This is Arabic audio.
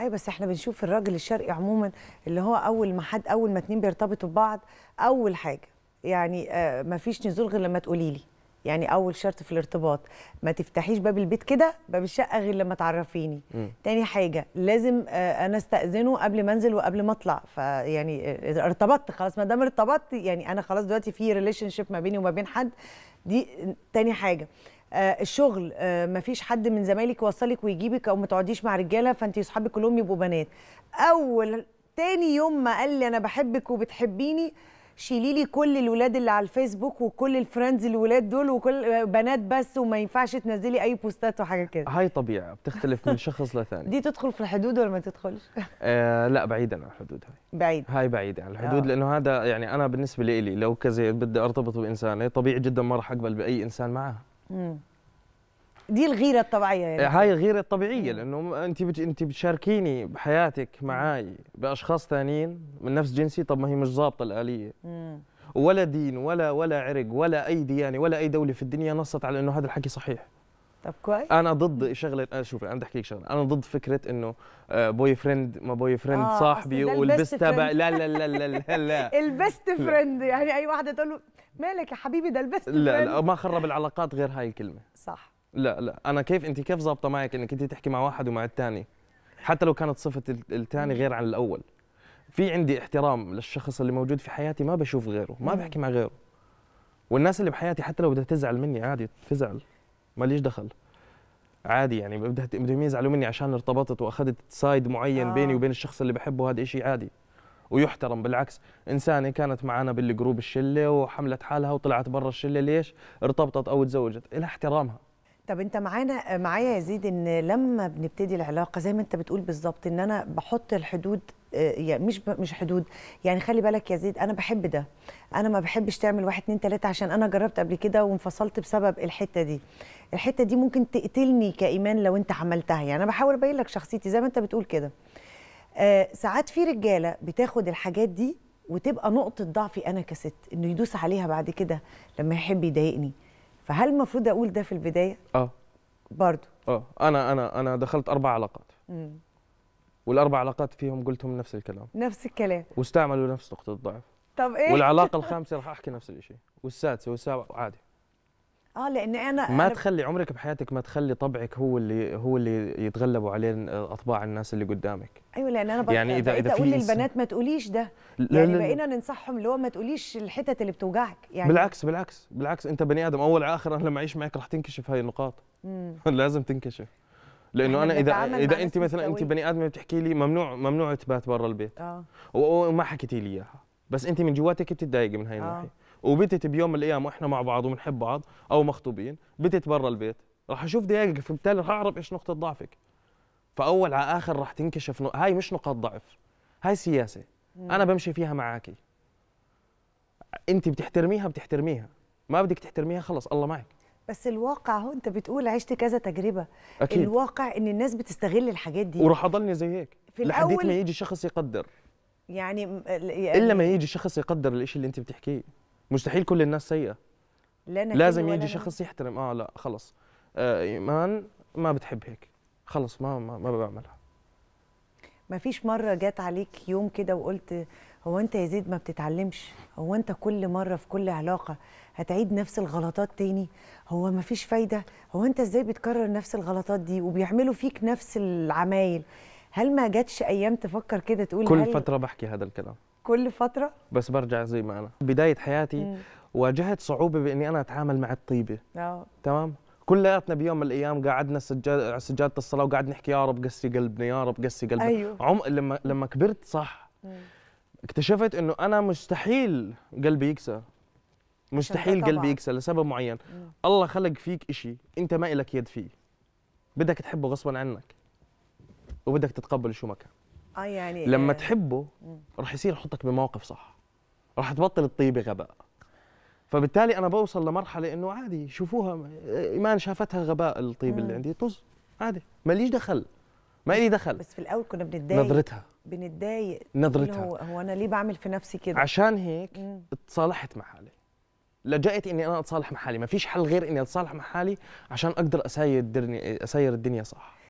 ايوه بس احنا بنشوف الراجل الشرقي عموما اللي هو اول ما حد اول ما اتنين بيرتبطوا ببعض اول حاجه يعني آه ما فيش نزول غير لما تقولي لي يعني اول شرط في الارتباط ما تفتحيش باب البيت كده باب الشقه غير لما تعرفيني م. تاني حاجه لازم آه انا استاذنه قبل ما انزل وقبل ما اطلع فيعني آه ارتبطت خلاص ما دام ارتبطت يعني انا خلاص دلوقتي في ريليشن شيب ما بيني وما بين حد دي تاني حاجه آه، الشغل آه، مفيش حد من زمايلك يوصلك ويجيبك او ما تقعديش مع رجاله فانت اصحابك كلهم يبقوا بنات اول تاني يوم ما قال لي انا بحبك وبتحبيني شيلي لي كل الولاد اللي على الفيسبوك وكل الفريندز الولاد دول وكل آه، بنات بس وما ينفعش تنزلي اي بوستات وحاجه كده هاي طبيعه بتختلف من شخص لثاني دي تدخل في الحدود ولا ما تدخلش آه لا بعيدا عن الحدود هاي بعيد هاي بعيده عن الحدود آه. لانه هذا يعني انا بالنسبه لي لو كذا بدي ارتبط بانسانه طبيعي جدا ما راح اقبل باي انسان معها دي الغيره الطبيعيه يعني. هاي الغيره الطبيعيه لانه انت بت... انت بتشاركيني بحياتك معاي باشخاص ثانيين من نفس جنسي طب ما هي مش ظابطه الاليه ولا دين ولا ولا عرق ولا اي ديانه ولا اي دوله في الدنيا نصت على انه هذا الحكي صحيح طب كويس انا ضد شغله انا شوف انا بدي احكي لك شغله انا ضد فكره انه بوي آه، فريند ما بوي فريند آه صاحبي والبست تبع لا لا لا لا لا, لا. البست فريند يعني اي واحده تقول له مالك يا حبيبي ده البست لا فريند. لا ما خرب العلاقات غير هاي الكلمه صح لا لا انا كيف انت كيف ظابطه معك انك انت تحكي مع واحد ومع الثاني حتى لو كانت صفه الثاني غير عن الاول في عندي احترام للشخص اللي موجود في حياتي ما بشوف غيره ما بحكي مع غيره والناس اللي بحياتي حتى لو بدها تزعل مني عادي تزعل ماليش دخل عادي يعني بدهم يزعلوا مني عشان ارتبطت واخذت سايد معين آه. بيني وبين الشخص اللي بحبه هذا إشي عادي ويحترم بالعكس انسانه كانت معنا بالجروب الشله وحملت حالها وطلعت برا الشله ليش ارتبطت او تزوجت لها احترامها طب انت معانا معايا يا زيد ان لما بنبتدي العلاقه زي ما انت بتقول بالظبط ان انا بحط الحدود آه، يعني مش مش حدود يعني خلي بالك يا زيد انا بحب ده انا ما بحبش تعمل واحد اتنين تلاته عشان انا جربت قبل كده وانفصلت بسبب الحته دي الحته دي ممكن تقتلني كايمان لو انت عملتها يعني انا بحاول ابين لك شخصيتي زي ما انت بتقول كده آه ساعات في رجاله بتاخد الحاجات دي وتبقى نقطه ضعفي انا كست انه يدوس عليها بعد كده لما يحب يضايقني فهل المفروض اقول ده في البدايه اه برضه اه انا انا انا دخلت اربع علاقات مم. والاربع علاقات فيهم قلتهم نفس الكلام نفس الكلام واستعملوا نفس نقطه الضعف طب ايه والعلاقه الخامسه راح احكي نفس الشيء والسادسه والسابعه عادي اه لان انا ما أنا... تخلي عمرك بحياتك ما تخلي طبعك هو اللي هو اللي يتغلبوا عليه اطباع الناس اللي قدامك ايوه لان انا يعني اذا اذا اقول للبنات ما تقوليش ده لا يعني بقينا ننصحهم اللي هو ما تقوليش الحتت اللي بتوجعك يعني بالعكس بالعكس بالعكس انت بني ادم اول اخر انا لما اعيش معك رح تنكشف هاي النقاط لازم تنكشف لانه انا يعني اذا اذا انت مثلا انت بني ادم بتحكي لي ممنوع ممنوع تبات برا البيت اه وما حكيتي لي اياها بس انت من جواتك بتتضايقي من هاي آه. الناحيه وبتت بيوم من الايام واحنا مع بعض وبنحب بعض او مخطوبين بتت برا البيت راح اشوف ضيقك فبالتالي راح اعرف ايش نقطه ضعفك فاول على اخر راح تنكشف نق... هاي مش نقاط ضعف هاي سياسه انا بمشي فيها معاكي انت بتحترميها بتحترميها ما بدك تحترميها خلص الله معك بس الواقع اهو انت بتقول عشت كذا تجربه أكيد. الواقع ان الناس بتستغل الحاجات دي وراح اضلني زي هيك لحد ما يجي شخص يقدر يعني, يعني الا ما يجي شخص يقدر الشيء اللي انت بتحكيه مستحيل كل الناس سيئه لا لازم يجي شخص يحترم اه لا خلص آه ايمان ما بتحب هيك خلص ما ما, ما بعملها ما فيش مره جات عليك يوم كده وقلت هو انت يا زيد ما بتتعلمش هو انت كل مره في كل علاقه هتعيد نفس الغلطات تاني هو ما فيش فايده هو انت ازاي بتكرر نفس الغلطات دي وبيعملوا فيك نفس العمايل هل ما جاتش ايام تفكر كده تقول كل هل... فتره بحكي هذا الكلام كل فتره بس برجع زي ما انا بدايه حياتي م. واجهت صعوبه باني انا اتعامل مع الطيبه أوه. تمام كلياتنا بيوم من الايام قعدنا سجاد على سجاده الصلاه وقعد نحكي يا رب قسي قلبنا يا رب قسي قلبنا أيوه. عم لما لما كبرت صح اكتشفت انه انا مستحيل قلبي يكسر مستحيل قلبي يكسر لسبب معين مم. الله خلق فيك إشي انت ما إلك يد فيه بدك تحبه غصبا عنك وبدك تتقبل شو ما كان اه يعني لما إيه. تحبه رح يصير يحطك بمواقف صح رح تبطل الطيبه غباء فبالتالي انا بوصل لمرحله انه عادي شوفوها ايمان شافتها غباء الطيب اللي عندي طز عادي ماليش دخل ما لي دخل بس في الاول كنا بنتضايق نظرتها بنتضايق نظرتها هو, هو انا ليه بعمل في نفسي كده عشان هيك اتصالحت مع حالي لجأت اني انا اتصالح مع حالي ما فيش حل غير اني اتصالح مع حالي عشان اقدر اساير الدنيا اساير الدنيا صح